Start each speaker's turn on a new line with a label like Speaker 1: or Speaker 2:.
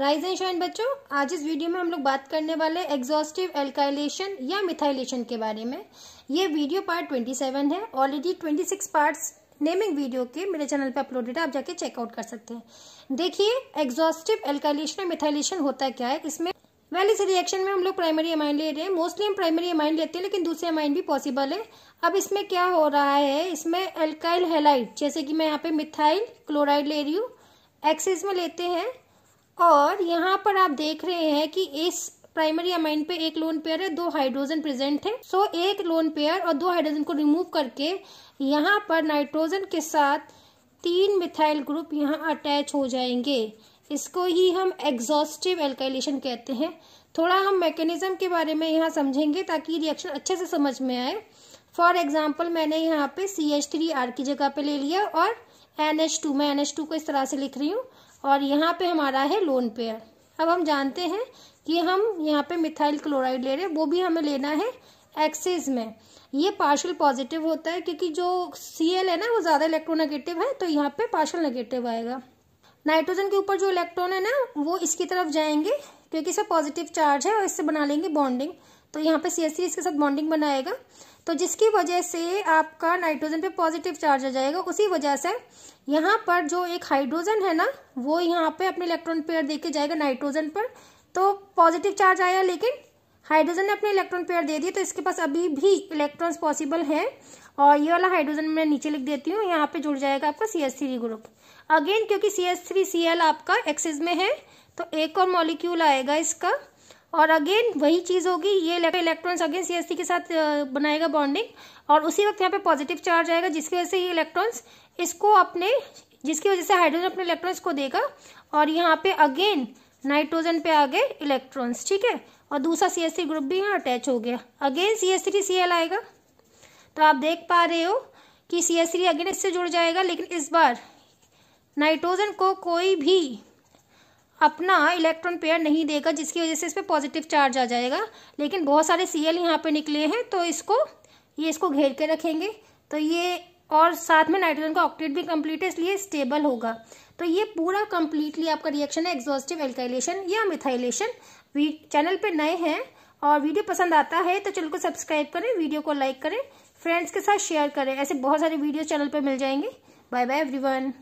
Speaker 1: rise and shine बच्चों आज इस वीडियो में हम लोग बात करने वाले एग्जॉस्टिव एल्काइलेशन या मिथाइलेशन के बारे में ये वीडियो पार्ट ट्वेंटी सेवन है already twenty six parts naming video के मेरे चैनल पे अपलोडेड है आप जाके चेकआउट कर सकते हैं देखिए एग्जॉस्टिव एल्काइलेशन या मिथाइलेशन होता क्या है इसमें वेल इस रिएक्शन में हम लोग प्राइमरी अमाइन ले रहे हैं मोस्टली हम प्राइमरी अमाइन लेते हैं लेकिन दूसरे अमाइन भी पॉसिबल है अब इसमें क्या हो रहा है इसमें एल्काइल हेलाइड जैसे कि मैं यहाँ पे मिथाइल क्लोराइड ले रही हूँ एक्सेस में लेते हैं और यहाँ पर आप देख रहे हैं कि इस प्राइमरी अमाइन पे एक लोन पेयर है दो हाइड्रोजन प्रेजेंट है सो so, एक लोन पेयर और दो हाइड्रोजन को रिमूव करके यहाँ पर नाइट्रोजन के साथ तीन मिथाइल ग्रुप यहाँ अटैच हो जाएंगे इसको ही हम एग्जॉस्टिव एल्काइलेशन कहते हैं थोड़ा हम मैकेनिज्म के बारे में यहाँ समझेंगे ताकि रिएक्शन अच्छे से समझ में आए फॉर एग्जाम्पल मैंने यहाँ पे सी एच थ्री आर की जगह पे ले लिया और एन एच टू मैं एन एच टू को इस तरह से लिख रही हूँ और यहाँ पे हमारा है लोन पेयर अब हम जानते हैं कि हम यहाँ पे मिथाइल क्लोराइड ले रहे हैं वो भी हमें लेना है एक्सेस में ये पार्शल पॉजिटिव होता है क्योंकि जो सी है ना वो ज़्यादा इलेक्ट्रोनेगेटिव है तो यहाँ पे पार्शल नेगेटिव आएगा नाइट्रोजन के ऊपर जो इलेक्ट्रॉन है ना वो इसकी तरफ जाएंगे क्योंकि इसका पॉजिटिव चार्ज है और इससे बना लेंगे बॉन्डिंग तो यहाँ पे सी इसके साथ बॉन्डिंग बनाएगा तो जिसकी वजह से आपका नाइट्रोजन पे पॉजिटिव चार्ज आ जाएगा उसी वजह से यहाँ पर जो एक हाइड्रोजन है ना वो यहाँ पे अपने इलेक्ट्रॉन पेयर देके जाएगा नाइट्रोजन पर तो पॉजिटिव चार्ज आया लेकिन हाइड्रोजन ने अपने इलेक्ट्रॉन पेयर दे दिए तो इसके पास अभी भी इलेक्ट्रॉन्स पॉसिबल हैं और ये वाला हाइड्रोजन मैं नीचे लिख देती हूँ यहाँ पे जुड़ जाएगा आपका C S three group again क्योंकि C S three C L आपका एक्सेस में है तो एक और मॉलिक्यूल आएगा इसका और अगेन वही चीज़ होगी ये इलेक्ट्रॉन्स अगेन सी के साथ बनाएगा बॉन्डिंग और उसी वक्त यहाँ पे पॉजिटिव चार्ज आएगा जिसकी वजह से ये इलेक्ट्रॉन्स इसको अपने जिसकी वजह से हाइड्रोजन अपने इलेक्ट्रॉन्स को देगा और यहाँ पे अगेन नाइट्रोजन पे आ गए इलेक्ट्रॉन्स ठीक है और दूसरा सी ग्रुप भी यहाँ अटैच हो गया again C S three C L आएगा तो आप देख पा रहे हो कि सी एस थ्री अगेन इससे जुड़ जाएगा लेकिन इस बार नाइट्रोजन को कोई भी अपना इलेक्ट्रॉन पेयर नहीं देगा जिसकी वजह से इस पर पॉजिटिव चार्ज आ जाएगा लेकिन बहुत सारे सी एल यहाँ पर निकले हैं तो इसको ये इसको घेर के रखेंगे तो ये और साथ में नाइट्रोजन का ऑक्टेट भी कम्प्लीट है इसलिए स्टेबल होगा तो ये पूरा कम्प्लीटली आपका रिएक्शन है एग्जॉस्टिव एल्काइलेशन या मिथाइलेशन चैनल पे नए हैं और वीडियो पसंद आता है तो चैनल को सब्सक्राइब करें वीडियो को लाइक करें फ्रेंड्स के साथ शेयर करें ऐसे बहुत सारे वीडियो चैनल पर मिल जाएंगे बाय बाय एवरीवन